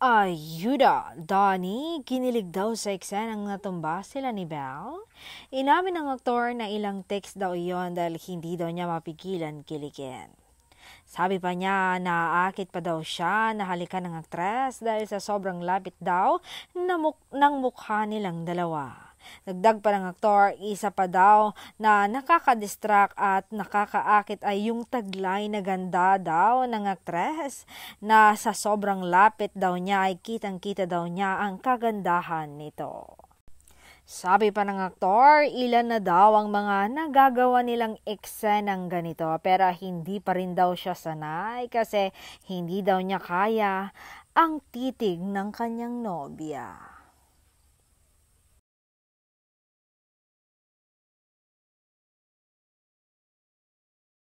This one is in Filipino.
Ayuda! Donnie, kinilig daw sa eksen ang natumba sila ni Belle. Inamin ng aktor na ilang text daw iyon dahil hindi daw niya mapigilan kiligin. Sabi pa niya na aakit pa daw siya na halikan ng aktres dahil sa sobrang lapit daw ng mukha nilang dalawa. Nagdag pa ng aktor, isa pa daw na nakakadistract at nakakaakit ay yung taglay na ganda daw ng aktres na sa sobrang lapit daw niya ay kitang-kita daw niya ang kagandahan nito. Sabi pa ng aktor, ilan na daw ang mga nagagawa nilang eksenang ganito pero hindi pa rin daw siya sanay kasi hindi daw niya kaya ang titig ng kanyang nobya.